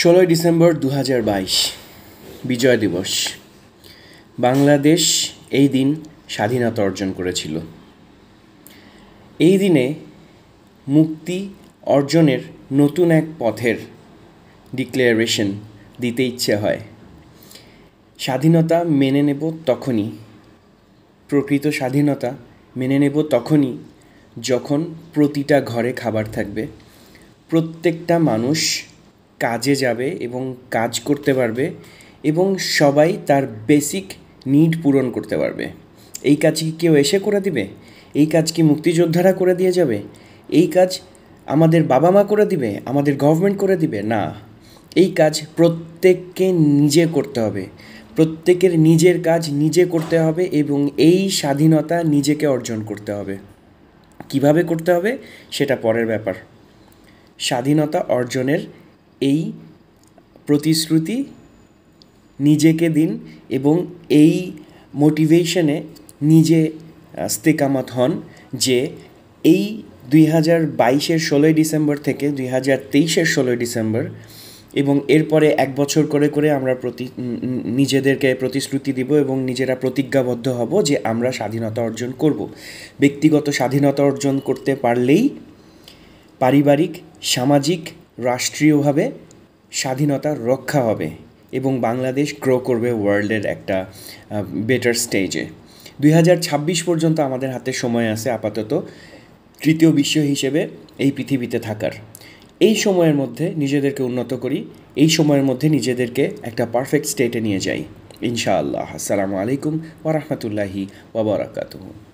ষোলোই ডিসেম্বর দু হাজার বাইশ বিজয় দিবস বাংলাদেশ এই দিন স্বাধীনতা অর্জন করেছিল এই দিনে মুক্তি অর্জনের নতুন এক পথের ডিক্লারেশন দিতে ইচ্ছে হয় স্বাধীনতা মেনে নেব তখনই প্রকৃত স্বাধীনতা মেনে নেব তখনই যখন প্রতিটা ঘরে খাবার থাকবে প্রত্যেকটা মানুষ কাজে যাবে এবং কাজ করতে পারবে এবং সবাই তার বেসিক নিড পূরণ করতে পারবে এই কাজ কি কেউ এসে করে দিবে এই কাজ কি মুক্তিযোদ্ধারা করে দিয়ে যাবে এই কাজ আমাদের বাবা মা করে দিবে আমাদের গভর্নমেন্ট করে দিবে না এই কাজ প্রত্যেককে নিজে করতে হবে প্রত্যেকের নিজের কাজ নিজে করতে হবে এবং এই স্বাধীনতা নিজেকে অর্জন করতে হবে কিভাবে করতে হবে সেটা পরের ব্যাপার স্বাধীনতা অর্জনের এই প্রতিশ্রুতি নিজেকে দিন এবং এই মোটিভেশনে নিজে স্তেকামত হন যে এই দুই হাজার বাইশের ষোলোই ডিসেম্বর থেকে দুই হাজার তেইশের ষোলোই ডিসেম্বর এবং এরপরে এক বছর করে করে আমরা প্রতি নিজেদেরকে প্রতিশ্রুতি দিব এবং নিজেরা প্রতিজ্ঞাবদ্ধ হব যে আমরা স্বাধীনতা অর্জন করব ব্যক্তিগত স্বাধীনতা অর্জন করতে পারলেই পারিবারিক সামাজিক রাষ্ট্রীয়ভাবে স্বাধীনতা রক্ষা হবে এবং বাংলাদেশ গ্রো করবে ওয়ার্ল্ডের একটা বেটার স্টেজে দুই পর্যন্ত আমাদের হাতে সময় আছে আপাতত তৃতীয় বিশ্ব হিসেবে এই পৃথিবীতে থাকার এই সময়ের মধ্যে নিজেদেরকে উন্নত করি এই সময়ের মধ্যে নিজেদেরকে একটা পারফেক্ট স্টেটে নিয়ে যাই ইনশাআল্লাহ আসসালামু আলাইকুম ওরহমতুল্লাহি ওবরাকাতুহ